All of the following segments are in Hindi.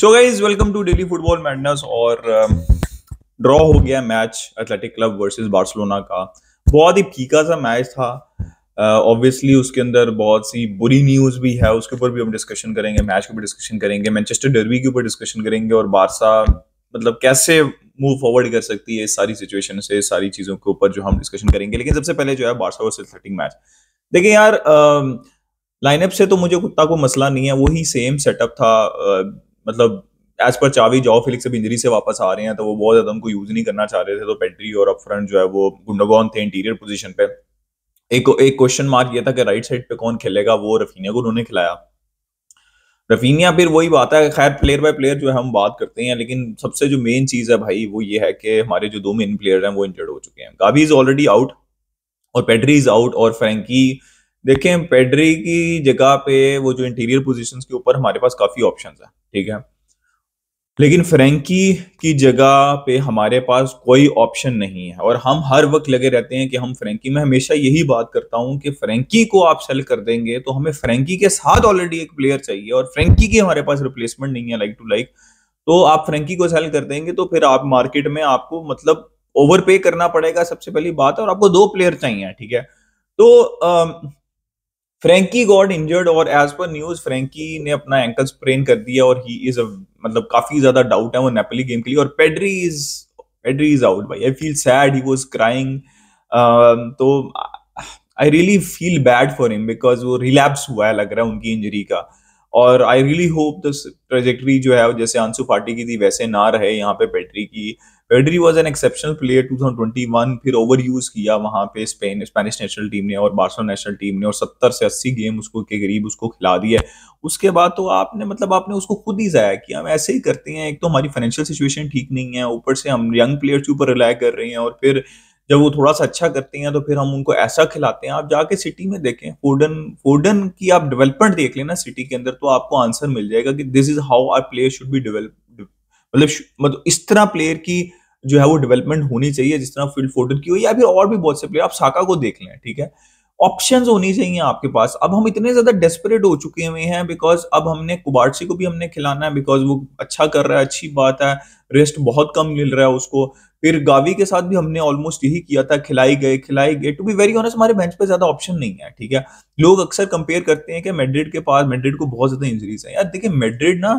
so guys welcome to Daily Football Madness और ड्रॉ um, हो गया match Athletic Club versus Barcelona का बहुत ही फीका सा मैच था ऑब्वियसली uh, उसके अंदर बहुत सी बुरी न्यूज़ भी है उसके ऊपर भी हम डिस्कशन करेंगे मैच के ऊपर डिस्कशन करेंगे मैनचेस्टर डरवी के ऊपर डिस्कशन करेंगे और बारसा मतलब कैसे मूव फॉरवर्ड कर सकती है इस सारी सिचुएशन से सारी चीज़ों के ऊपर जो हम डिस्कशन करेंगे लेकिन सबसे पहले जो है बारसा वर्सेज एथलेटिक मैच देखिए यार लाइनअप um, से तो मुझे कुत्ता को मसला नहीं है वही सेम सेटअप था uh, मतलब एज पर चावी जाओ फिलिक्स अब इंजरी से वापस आ रहे हैं तो वो बहुत ज्यादा उनको यूज नहीं करना चाह रहे थे तो पेंट्री और अप फ्रंट जो है वो गुंडोगॉन थे इंटीरियर पोजिशन पे एक एक क्वेश्चन मार्क ये था कि राइट साइड पे कौन खेलेगा वो रफीनिया को उन्होंने खिलाया रफीनिया फिर वही बात है खैर प्लेयर बाय प्लेयर जो है हम बात करते हैं लेकिन सबसे जो मेन चीज है भाई वो ये है कि हमारे जो दो मेन प्लेयर हैं वो इंजर्ड हो चुके हैं गाबी इज ऑलरेडी आउट और पेड्री इज आउट और फ्रेंकी देखिए पेडरी की जगह पे वो जो इंटीरियर पोजीशंस के ऊपर हमारे पास काफ़ी ऑप्शन है ठीक है लेकिन फ्रेंकी की जगह पे हमारे पास कोई ऑप्शन नहीं है और हम हर वक्त लगे रहते हैं कि हम फ्रेंकी में हमेशा यही बात करता हूं कि फ्रेंकी को आप सेल कर देंगे तो हमें फ्रेंकी के साथ ऑलरेडी एक प्लेयर चाहिए और फ्रेंकी की हमारे पास रिप्लेसमेंट नहीं है लाइक टू लाइक तो आप फ्रेंकी को सेल कर देंगे तो फिर आप मार्केट में आपको मतलब ओवर पे करना पड़ेगा सबसे पहली बात और आपको दो प्लेयर चाहिए ठीक है तो आ, फ्रेंकी गॉड इंजर्ड और एज पर न्यूज फ्रेंकी ने अपना एंकल स्प्रेन कर दिया और ही इज मतलब काफी ज्यादा डाउट है वो नेपली गेम के लिए और Pedri is Pedri is out भाई I feel sad he was crying तो I really feel bad for him because वो रिलैप्स हुआ है लग रहा है उनकी इंजरी का uh, और I really hope this trajectory जो है जैसे आंसु फाटी की थी वैसे ना रहे यहाँ पे बैटरी की battery was an exceptional player 2021 फिर ओवर यूज किया वहाँ पे स्पेन स्पेनिश नेशनल टीम ने और बार्सल नेशनल टीम ने और 70 से 80 गेम उसको के करीब उसको खिला दिया उसके बाद तो आपने मतलब आपने उसको खुद ही जाया किया हम ऐसे ही करते हैं एक तो हमारी फाइनेंशियल सिचुएशन ठीक नहीं है ऊपर से हम यंग प्लेयर्स के ऊपर रिलाय कर रहे हैं और फिर जब वो थोड़ा सा अच्छा करते हैं तो फिर हम उनको ऐसा खिलाते हैं आप जाके सिटी में देखें फोर्डन फोर्डन की आप डेवलपमेंट देख लेना सिटी के अंदर तो आपको आंसर मिल जाएगा कि this is how our player should be develop मतलब मतलब इस तरह प्लेयर की जो है वो डेवलपमेंट होनी चाहिए जिस तरह फील्ड फोर्डन की हो या फिर और भी बहुत से प्लेयर आप साका को देख लें ठीक है ऑप्शन होनी चाहिए आपके पास अब हम इतने ज्यादा डेस्परेट हो चुके हुए हैं बिकॉज अब हमने कुबारसी को भी हमने खिलाना है बिकॉज वो अच्छा कर रहा है अच्छी बात है रेस्ट बहुत कम मिल रहा है उसको फिर गावी के साथ भी हमने ऑलमोस्ट यही किया था खिलाई गए खिलाई गए टू बी वेरी ऑनेस्ट हमारे बेंच पे ज्यादा ऑप्शन नहीं है ठीक है लोग अक्सर कंपेयर करते हैं कि मेड्रिड के पास मेड्रिड को बहुत ज्यादा इंजरीज है यार देखिए मेड्रिड ना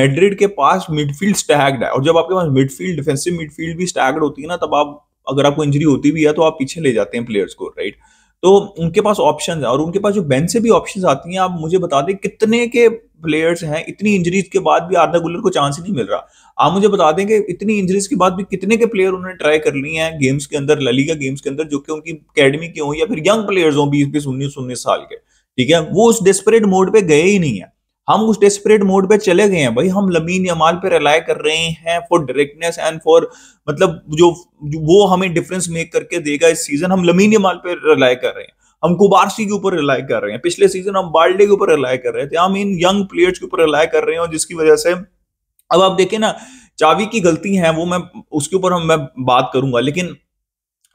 मेड्रिड के पास मिडफील्ड स्टैग्ड है और जब आपके पास मिडफील्ड डिफेंसिव मिडफील्ड भी स्टैग्ड होती है ना तब आप अगर आपको इंजरी होती भी है तो आप पीछे ले जाते हैं प्लेयर्स को राइट तो उनके पास ऑप्शन है और उनके पास जो बेंच से भी ऑप्शन आती हैं आप मुझे बता दें कितने के प्लेयर्स हैं इतनी इंजरीज के बाद भी आर्दा गुलर को चांस ही नहीं मिल रहा आप मुझे बता दें कि इतनी इंजरीज के बाद भी कितने के प्लेयर उन्होंने ट्राई कर लिए हैं गेम्स के अंदर ललीगा गेम्स के अंदर जो कि उनकी अकेडमी के हों या फिर यंग प्लेयर्स हों बीस बीस उन्नीस उन्नीस साल के ठीक है वो उस डेस्परेट मोड पे गए ही नहीं है हम उस डेस्परेट मोड पे चले गए हैं भाई हम लमीन यमाल पे रिलाय कर रहे हैं फॉर डायरेक्टनेस एंड फॉर मतलब जो, जो वो हमें डिफरेंस मेक करके देगा इस सीजन हम लमीन यमाल पे रिलाई कर रहे हैं हम कुबारसी के ऊपर रिलाई कर रहे हैं पिछले सीजन हम बाल्डे के ऊपर रिलाई कर रहे थे हम इन यंग प्लेयर्स के ऊपर रिलाई कर रहे हैं और जिसकी वजह से अब आप देखें ना चावी की गलती है वो मैं उसके ऊपर हम मैं बात करूंगा लेकिन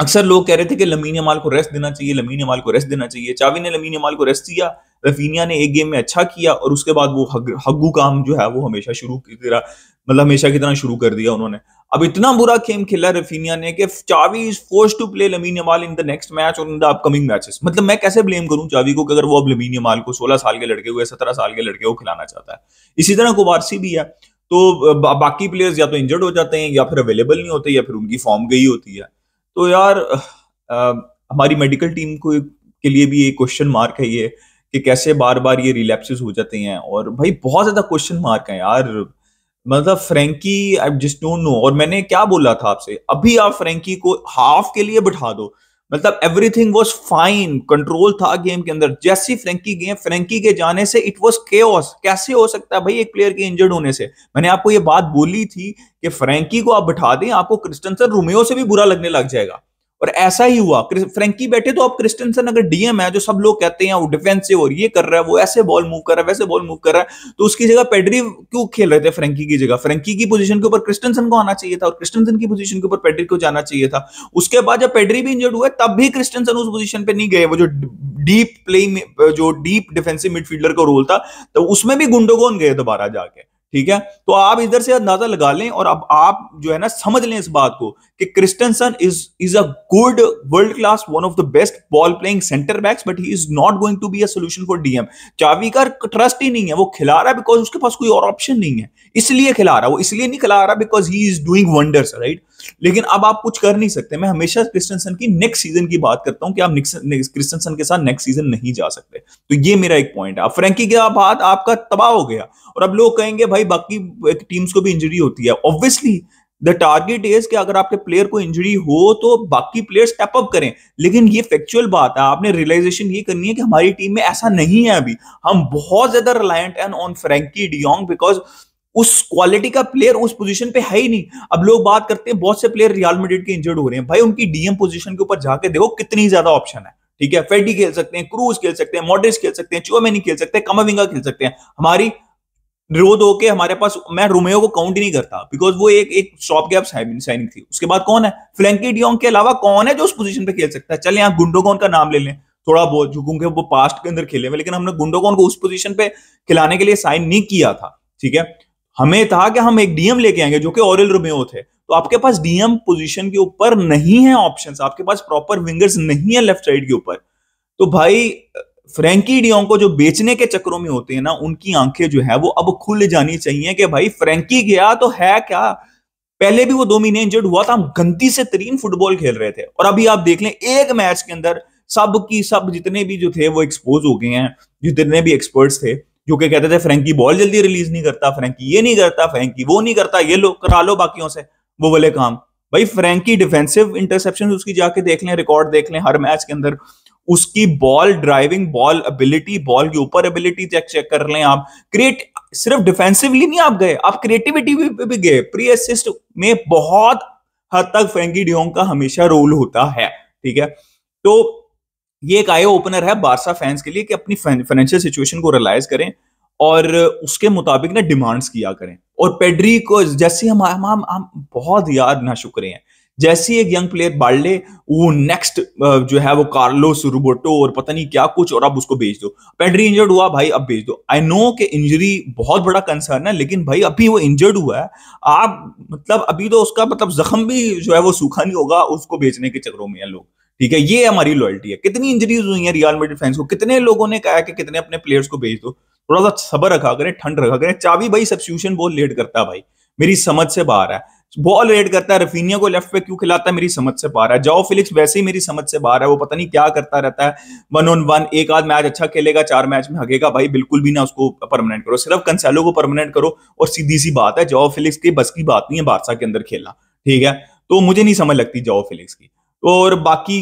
अक्सर लोग कह रहे थे कि लमीन माल को रेस्ट देना चाहिए लमीन माल को रेस्ट देना चाहिए चावी ने लमीन माल को रेस्ट दिया रफीनिया ने एक गेम में अच्छा किया और उसके बाद वो हग्गू काम जो है वो हमेशा शुरू की तरह मतलब हमेशा की तरह शुरू कर दिया उन्होंने अब इतना बुरा गेम खेला रफीनिया ने कि Xavi is forced to play Lamine Yamal in the next match और इन द अपकमिंग मैचेस मतलब मैं कैसे ब्लेम करूं चावी को कि अगर वो अब लमीन यमाल को 16 साल के लड़के को या 17 साल के लड़के को खिलाना चाहता है इसी तरह कुबारसी भी है तो बाकी प्लेयर्स या तो इंजर्ड हो जाते हैं या फिर अवेलेबल नहीं होते या फिर उनकी फॉर्म गई होती है तो यार आ, हमारी मेडिकल टीम को के लिए भी एक क्वेश्चन मार्क है ये कि कैसे बार बार ये रिलैप्सिस हो जाते हैं और भाई बहुत ज्यादा क्वेश्चन मार्क है यार मतलब Frenkie I just don't know और मैंने क्या बोला था आपसे अभी आप फ्रेंकी को हाफ के लिए बिठा दो मतलब एवरीथिंग वॉज फाइन कंट्रोल था गेम के अंदर जैसी फ्रेंकी गेम फ्रेंकी के जाने से इट वॉज के कैसे हो सकता है भाई एक प्लेयर के इंजर्ड होने से मैंने आपको ये बात बोली थी कि फ्रेंकी को आप बिठा दें आपको क्रिस्टनसन रोमियो से भी बुरा लगने लग जाएगा पर ऐसा ही हुआ फ्रेंकी बैठे तो अब क्रिस्टनसन अगर डीएम है जो सब लोग कहते हैं वो डिफेंसिव और ये कर रहा है वो ऐसे बॉल मूव कर रहा है वैसे बॉल मूव कर रहा है तो उसकी जगह पेडरी क्यों खेल रहे थे फ्रेंकी की जगह फ्रेंकी की पोजीशन के ऊपर क्रिस्टनसन को आना चाहिए था और क्रिस्टनसन की पोजीशन के ऊपर पेडरी को जाना चाहिए था उसके बाद जब पेडरी भी इंजर्ड हुआ तब भी क्रिस्टनसन उस पोजिशन पर नहीं गए वो जो डीप प्लेइंग जो डीप डिफेंसिव मिडफील्डर का रोल था तो उसमें भी गुंडोगोन गए दोबारा जाके ठीक है तो आप इधर से अंदाजा लगा लें और अब आप जो है ना समझ लें इस बात को कि Christensen is is a good world class one of the best ball playing centre backs but he is not going to be a solution for DM Xavi का ट्रस्ट ही नहीं है वो खिला रहा है बिकॉज उसके पास कोई और ऑप्शन नहीं है इसलिए खिला रहा है वो इसलिए नहीं खिला रहा because he is doing wonders right लेकिन अब आप कुछ कर नहीं सकते मैं हमेशा क्रिस्टनसन की नेक्स्ट सीजन की बात करता हूं कि आप क्रिस्टनसन के साथ नेक्स्ट सीजन नहीं जा सकते तो ये मेरा एक पॉइंट है फ्रेंकी के बाद आपका तबाह हो गया और अब लोग कहेंगे भाई भाई बाकी टीम्स को भी इंजरी होती है ऑब्वियसली द टारगेट इज कि अगर आपके प्लेयर को इंजरी हो तो बाकी प्लेयर स्टेप अप करें लेकिन ये फैक्चुअल बात है आपने रियलाइजेशन ये करनी है कि हमारी टीम में ऐसा नहीं है अभी हम बहुत ज्यादा reliant and on Frenkie de Jong because उस क्वालिटी का प्लेयर उस पोजीशन पे है ही नहीं अब लोग बात करते हैं बहुत से प्लेयर रियल मेडिड के इंजर्ड हो रहे हैं भाई उनकी डीएम पोजीशन के ऊपर जाके देखो कितनी ज्यादा ऑप्शन है ठीक है फेडी खेल सकते हैं क्रूज खेल सकते हैं मॉडरिस खेल सकते हैं चोमेनी खेल सकते हैं कमाविंगा खेल सकते हैं हमारी निरोध होके हमारे पास मैं रोमियो को काउंट ही नहीं करता बिकॉज वो एक एक स्टॉप गैप साइनिंग थी उसके बाद कौन है फ्लैंकी डियोंग के अलावा कौन है जो उस पोजीशन पे खेल सकता है चले यहाँ गुंडोगोन का नाम ले लें थोड़ा बहुत जो क्योंकि वो पास्ट के अंदर खेले हुए लेकिन हमने गुंडोगोन को उस पोजीशन पे खिलाने के लिए साइन नहीं किया था ठीक है हमें था कि हम एक डीएम लेके आएंगे जो कि ओरियल रोमियो थे तो आपके पास डीएम पोजीशन के ऊपर नहीं है ऑप्शन आपके पास प्रॉपर विंगर्स नहीं है लेफ्ट साइड के ऊपर तो भाई फ्रेंकी डियोंग को जो बेचने के चक्रों में होते हैं ना उनकी आंखें जो है वो अब खुल जानी चाहिए कि भाई फ्रेंकी गया तो है क्या पहले भी वो दो महीने इंजर्ड हुआ था हम गंदी से तरीन फुटबॉल खेल रहे थे और अभी आप देख लें एक मैच के अंदर सब की सब जितने भी जो थे वो एक्सपोज हो गए हैं जितने भी एक्सपर्ट्स थे जो के कहते थे फ्रेंकी बॉल जल्दी रिलीज नहीं करता फ्रेंकी ये नहीं करता फ्रेंकी वो नहीं करता ये लो करा लो बाकियों से वो वाले काम भाई फ्रेंकी डिफेंसिव इंटरसेप्शन उसकी जाके देख लें रिकॉर्ड देख लें हर मैच के अंदर उसकी ball driving ball ability ball के ऊपर एबिलिटी चेक चेक कर लें आप क्रिएट सिर्फ डिफेंसिवली नहीं आप गए आप क्रिएटिविटी भी, भी भी गए प्री असिस्ट में बहुत हद तक फेंगी डियोंग का हमेशा रोल होता है ठीक है तो ये एक आए ओपनर है बारसा फैंस के लिए कि अपनी फाइनेंशियल सिचुएशन को रियलाइज करें और उसके मुताबिक ना डिमांड्स किया करें और पेड्री को जैसे हम हम हम, बहुत यार ना शुक्र हैं जैसे ही एक यंग प्लेयर बाढ़ ले वो नेक्स्ट जो है वो कार्लोस रुबोटो और पता नहीं क्या कुछ और अब उसको भेज दो पेड्री इंजर्ड हुआ भाई अब भेज दो आई नो कि इंजरी बहुत बड़ा कंसर्न है लेकिन भाई अभी वो इंजर्ड हुआ है आप मतलब अभी तो उसका मतलब जख्म भी जो है वो सूखा नहीं होगा उसको भेजने के चक्रों में है लोग ठीक है ये हमारी लॉयल्टी है कितनी इंजरीज हुई है रियल मेडिड फैंस को कितने लोगों ने कहा कि कितने अपने प्लेयर्स को भेज दो थोड़ा सा सबर रखा करें ठंड रखा करें चाबी भाई सब्सिट्यूशन बहुत लेट करता है भाई मेरी समझ से बाहर है बॉल रेड करता है रफीनिया को लेफ्ट पे क्यों खिलाता है मेरी समझ से बाहर है जाओ फिलिक्स वैसे ही मेरी समझ से बाहर है वो पता नहीं क्या करता रहता है वन ऑन वन एक आध मैच अच्छा खेलेगा चार मैच में हगेगा भाई बिल्कुल भी ना उसको परमानेंट करो सिर्फ कंसेलो को परमानेंट करो और सीधी सी बात है जाओ फिलिक्स की बस की बात नहीं है बादशाह के अंदर खेलना ठीक है तो मुझे नहीं समझ लगती जाओ फिलिक्स की और बाकी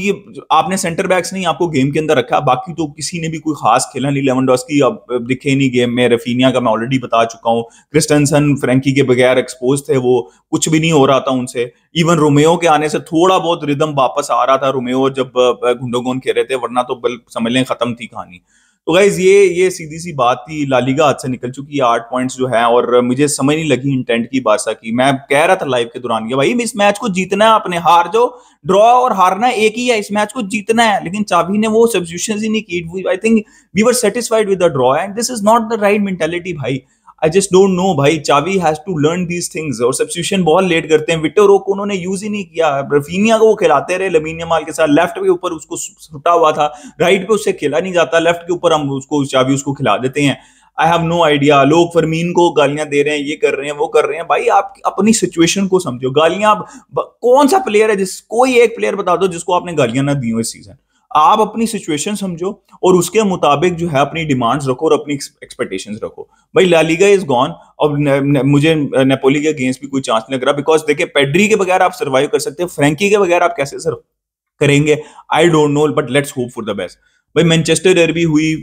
आपने सेंटर बैक्स नहीं आपको गेम के अंदर रखा बाकी तो किसी ने भी कोई खास खेला नहीं लेवन की अब दिखे नहीं गेम में रफीनिया का मैं ऑलरेडी बता चुका हूँ क्रिस्टनसन फ्रेंकी के बगैर एक्सपोज थे वो कुछ भी नहीं हो रहा था उनसे इवन रोमेओ के आने से थोड़ा बहुत रिदम वापस आ रहा था रोमेओ जब घुंडोगोन खेल रहे थे वरना तो बल समझ लें खत्म थी कहानी तो गाइज ये ये सीधी सी बात थी लालीगा हाथ से निकल चुकी है आठ पॉइंट्स जो है और मुझे समझ नहीं लगी इंटेंट की बादशाह की मैं कह रहा था लाइव के दौरान ये भाई इस मैच को जीतना है अपने हार जो ड्रॉ और हारना एक ही है इस मैच को जीतना है लेकिन चाबी ने वो सब्सिट्यूशन ही नहीं की I think we were satisfied with the draw and this is not the right mentality भाई आई जस्ट डोंट नो भाई Xavi has to learn these things और सब्सिट्यूशन बहुत लेट करते हैं विक्टर रोक उन्होंने यूज ही नहीं किया रफीनिया को वो खिलाते रहे लमीनिया माल के साथ लेफ्ट के ऊपर उसको छुटा हुआ था राइट पे उससे खेला नहीं जाता लेफ्ट के ऊपर हम उसको चावी उसको खिला देते हैं आई हैव नो आइडिया लोग फरमीन को गालियां दे रहे हैं ये कर रहे हैं वो कर रहे हैं भाई आप अपनी सिचुएशन को समझो गालियां आप कौन सा प्लेयर है जिस कोई एक प्लेयर बता दो जिसको आपने गालियां ना दी हो इस सीजन आप अपनी सिचुएशन समझो और उसके मुताबिक जो है अपनी डिमांड्स रखो और अपनी एक्सपेक्टेशंस रखो भाई लालीगा इज गॉन और न, न, मुझे नेपोली के अगेंस्ट भी कोई चांस नहीं लग रहा बिकॉज देखिए पेड्री के बगैर आप सर्वाइव कर सकते हैं फ्रेंकी के बगैर आप कैसे सर्व करेंगे I don't know but let's hope for the best भाई मैनचेस्टर भी हुई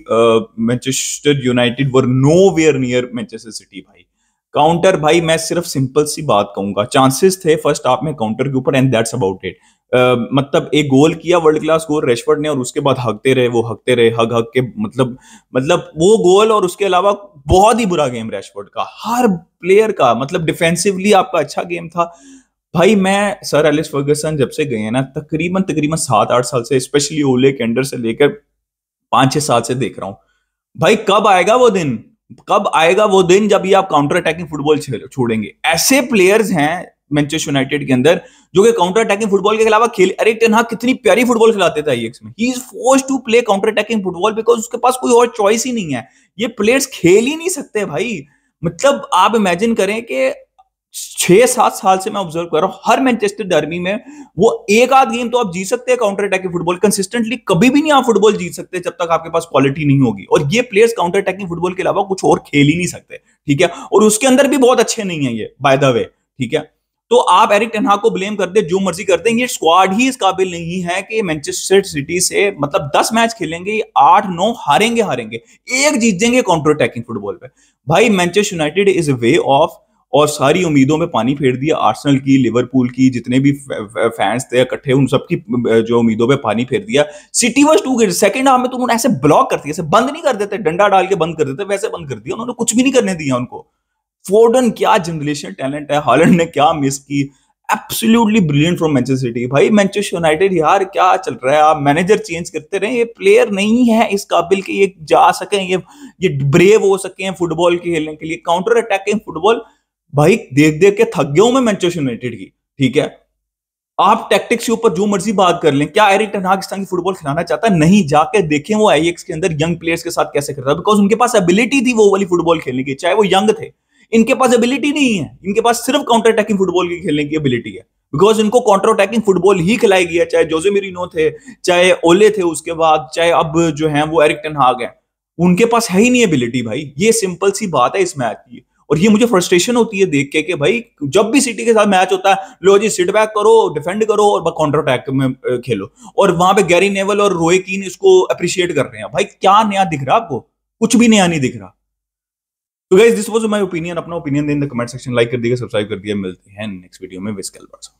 Manchester United were nowhere near Manchester City भाई काउंटर भाई मैं सिर्फ सिंपल सी बात कहूंगा चांसेस थे फर्स्ट हाफ में काउंटर के ऊपर and that's about it Uh, मतलब एक गोल किया वर्ल्ड क्लास गोल रेशवर्ड ने और उसके बाद हकते रहे वो हकते रहे हग हग के मतलब मतलब वो गोल और उसके अलावा बहुत ही बुरा गेम रेशवर्ड का हर प्लेयर का मतलब डिफेंसिवली आपका अच्छा गेम था भाई मैं सर एलिस फर्गसन जब से गए हैं ना तकरीबन तकरीबन सात आठ साल से स्पेशली ओले कैंडर से लेकर पांच छह साल से देख रहा हूं भाई कब आएगा वो दिन कब आएगा वो दिन जब ये आप काउंटर अटैकिंग फुटबॉल छोड़ेंगे ऐसे प्लेयर्स हैं मैनचेस्टर यूनाइटेड के अंदर जो कि काउंटर अटैकिंग फुटबॉल के अलावा खेल अरे टेनहा कितनी प्यारी फुटबॉल खिलाते थे आईएक्स में he is forced to play counter attacking football because उसके पास कोई और चॉइस ही नहीं है ये प्लेयर्स खेल ही नहीं सकते भाई मतलब आप इमेजिन करें कि छह सात साल से मैं ऑब्जर्व कर रहा हूं हर मैनचेस्टर डर्मी में वो एक आध गेम तो आप जीत सकते हैं काउंटर अटैकिंग फुटबॉल कंसिस्टेंटली कभी भी नहीं आप फुटबॉल जीत सकते जब तक आपके पास क्वालिटी नहीं होगी और ये प्लेयर्स काउंटर अटैकिंग फुटबॉल के अलावा कुछ और खेल ही नहीं सकते ठीक है और उसके अंदर भी बहुत अच्छे नहीं है ये बाय द वे ठीक है तो आप एरिक टेनहा को ब्लेम कर दे जो मर्जी कर दे ये स्क्वाड ही इस काबिल नहीं है कि मैनचेस्टर सिटी से मतलब दस मैच खेलेंगे आठ नौ हारेंगे हारेंगे एक जीत जाएंगे काउंटर अटैकिंग फुटबॉल पे भाई Manchester United is way off और सारी उम्मीदों में पानी फेर दिया आर्सेनल की लिवरपूल की जितने भी फैंस थे इकट्ठे उन सबकी जो उम्मीदों में पानी फेर दिया City was to get second half में तो उन्होंने ऐसे ब्लॉक कर दिया ऐसे बंद नहीं कर देते डंडा डाल के बंद कर देते वैसे बंद कर दिया उन्होंने कुछ भी नहीं करने दिया उनको फोर्डन क्या जनरेशन टैलेंट है हॉलैंड ने क्या मिस की absolutely brilliant from Manchester City भाई मैनचेस्टर यूनाइटेड यार क्या चल रहा है आप मैनेजर चेंज करते रहे ये प्लेयर नहीं है इस काबिल के ये जा सके ये ये ब्रेव हो सके फुटबॉल खेलने के लिए काउंटर अटैकिंग फुटबॉल भाई देख देख के थक गया हूं मैं मैनचेस्टर यूनाइटेड की ठीक है आप टैक्टिक्स के ऊपर जो मर्जी बात कर लें क्या एरिक टनहाग की फुटबॉल खिलाना चाहता है नहीं जाके देखें वो आईएक्स के अंदर यंग प्लेयर्स के साथ कैसे कर रहा है बिकॉज उनके पास एबिलिटी थी वो वाली फुटबॉल खेलने की चाहे वो यंग थे इनके पास एबिलिटी नहीं है इनके पास सिर्फ काउंटर अटैकिंग फुटबॉल की खेलने की एबिलिटी है बिकॉज इनको काउंटर अटैकिंग फुटबॉल ही खिलाई गया चाहे जोजे मेरिनो थे चाहे ओले थे उसके बाद चाहे अब जो है वो एरिक हाग है उनके पास है ही नहीं एबिलिटी भाई ये सिंपल सी बात है इस मैच की और ये मुझे फ्रस्ट्रेशन होती है देख के कि भाई जब भी सिटी के साथ मैच होता है लो जी सिट बैक करो डिफेंड करो और काउंटर अटैक में खेलो और वहां पे गैरी नेवल और रोए कीन इसको अप्रिशिएट कर रहे हैं भाई क्या नया दिख रहा है आपको कुछ भी नया नहीं दिख रहा तो guys this was my opinion अपना opinion in the comment section like कर दिया सब्सक्राइब कर दिया मिलते हैं नेक्स्ट वीडियो में विस्कल